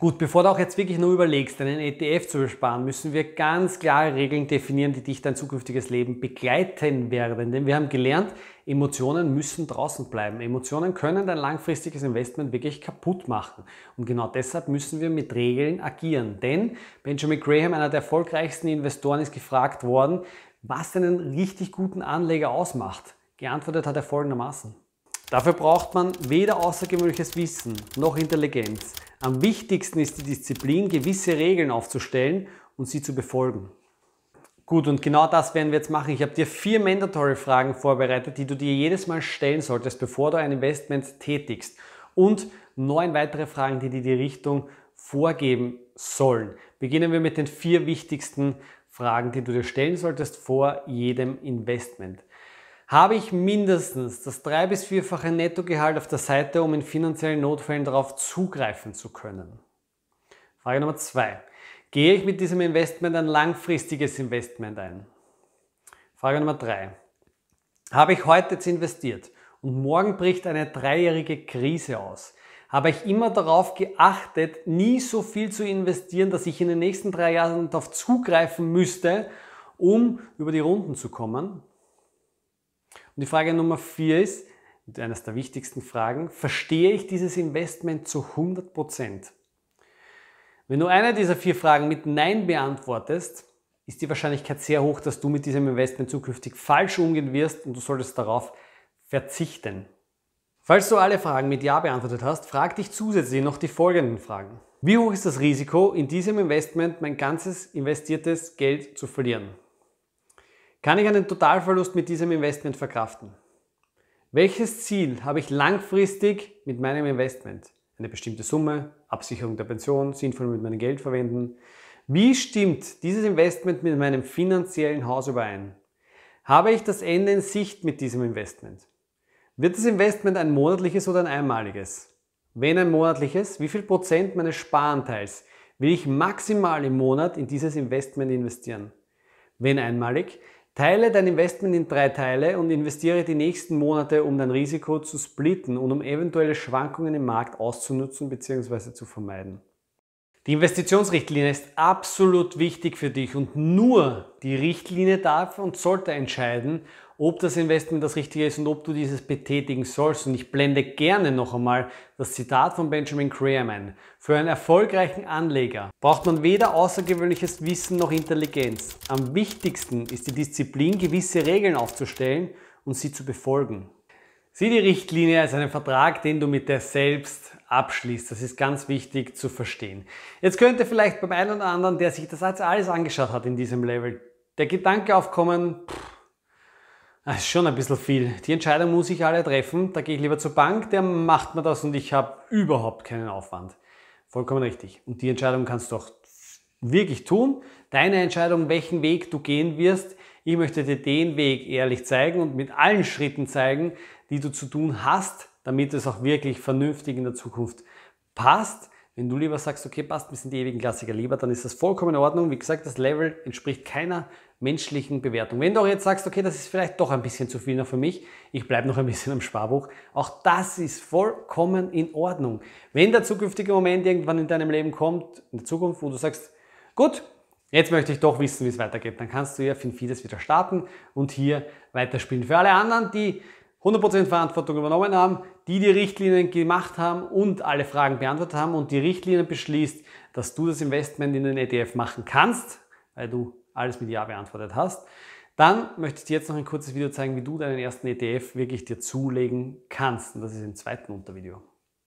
Gut, bevor du auch jetzt wirklich nur überlegst, einen ETF zu besparen, müssen wir ganz klare Regeln definieren, die dich dein zukünftiges Leben begleiten werden. Denn wir haben gelernt, Emotionen müssen draußen bleiben. Emotionen können dein langfristiges Investment wirklich kaputt machen. Und genau deshalb müssen wir mit Regeln agieren. Denn Benjamin Graham, einer der erfolgreichsten Investoren, ist gefragt worden, was einen richtig guten Anleger ausmacht. Geantwortet hat er folgendermaßen. Dafür braucht man weder außergewöhnliches Wissen noch Intelligenz am wichtigsten ist die Disziplin, gewisse Regeln aufzustellen und sie zu befolgen. Gut, und genau das werden wir jetzt machen. Ich habe dir vier Mandatory-Fragen vorbereitet, die du dir jedes Mal stellen solltest, bevor du ein Investment tätigst. Und neun weitere Fragen, die dir die Richtung vorgeben sollen. Beginnen wir mit den vier wichtigsten Fragen, die du dir stellen solltest vor jedem Investment habe ich mindestens das drei- bis vierfache Nettogehalt auf der Seite, um in finanziellen Notfällen darauf zugreifen zu können. Frage Nummer zwei. Gehe ich mit diesem Investment ein langfristiges Investment ein? Frage Nummer drei. Habe ich heute jetzt investiert und morgen bricht eine dreijährige Krise aus? Habe ich immer darauf geachtet, nie so viel zu investieren, dass ich in den nächsten drei Jahren darauf zugreifen müsste, um über die Runden zu kommen? Und die Frage Nummer vier ist, eines der wichtigsten Fragen, verstehe ich dieses Investment zu 100 Prozent? Wenn du eine dieser vier Fragen mit Nein beantwortest, ist die Wahrscheinlichkeit sehr hoch, dass du mit diesem Investment zukünftig falsch umgehen wirst und du solltest darauf verzichten. Falls du alle Fragen mit Ja beantwortet hast, frag dich zusätzlich noch die folgenden Fragen. Wie hoch ist das Risiko, in diesem Investment mein ganzes investiertes Geld zu verlieren? Kann ich einen Totalverlust mit diesem Investment verkraften? Welches Ziel habe ich langfristig mit meinem Investment? Eine bestimmte Summe, Absicherung der Pension, sinnvoll mit meinem Geld verwenden. Wie stimmt dieses Investment mit meinem finanziellen Haus überein? Habe ich das Ende in Sicht mit diesem Investment? Wird das Investment ein monatliches oder ein einmaliges? Wenn ein monatliches, wie viel Prozent meines Sparanteils will ich maximal im Monat in dieses Investment investieren? Wenn einmalig, Teile dein Investment in drei Teile und investiere die nächsten Monate, um dein Risiko zu splitten und um eventuelle Schwankungen im Markt auszunutzen bzw. zu vermeiden. Die Investitionsrichtlinie ist absolut wichtig für dich und nur die Richtlinie darf und sollte entscheiden, ob das Investment das richtige ist und ob du dieses betätigen sollst. Und ich blende gerne noch einmal das Zitat von Benjamin Graham ein. Für einen erfolgreichen Anleger braucht man weder außergewöhnliches Wissen noch Intelligenz. Am wichtigsten ist die Disziplin, gewisse Regeln aufzustellen und sie zu befolgen. Sieh die Richtlinie als einen Vertrag, den du mit dir selbst abschließt. Das ist ganz wichtig zu verstehen. Jetzt könnte vielleicht beim einen oder anderen, der sich das als alles angeschaut hat in diesem Level, der Gedanke aufkommen, pff, das ah, ist schon ein bisschen viel. Die Entscheidung muss ich alle treffen. Da gehe ich lieber zur Bank, der macht mir das und ich habe überhaupt keinen Aufwand. Vollkommen richtig. Und die Entscheidung kannst du auch wirklich tun. Deine Entscheidung, welchen Weg du gehen wirst. Ich möchte dir den Weg ehrlich zeigen und mit allen Schritten zeigen, die du zu tun hast, damit es auch wirklich vernünftig in der Zukunft passt. Wenn du lieber sagst, okay, passt, wir sind die ewigen Klassiker lieber, dann ist das vollkommen in Ordnung. Wie gesagt, das Level entspricht keiner menschlichen Bewertung. Wenn du auch jetzt sagst, okay, das ist vielleicht doch ein bisschen zu viel noch für mich, ich bleibe noch ein bisschen am Sparbuch, auch das ist vollkommen in Ordnung. Wenn der zukünftige Moment irgendwann in deinem Leben kommt, in der Zukunft, wo du sagst, gut, Jetzt möchte ich doch wissen, wie es weitergeht. Dann kannst du ja Finfides wieder starten und hier weiterspielen. Für alle anderen, die 100% Verantwortung übernommen haben, die die Richtlinien gemacht haben und alle Fragen beantwortet haben und die Richtlinien beschließt, dass du das Investment in den ETF machen kannst, weil du alles mit Ja beantwortet hast, dann möchte ich dir jetzt noch ein kurzes Video zeigen, wie du deinen ersten ETF wirklich dir zulegen kannst. Und das ist im zweiten Untervideo.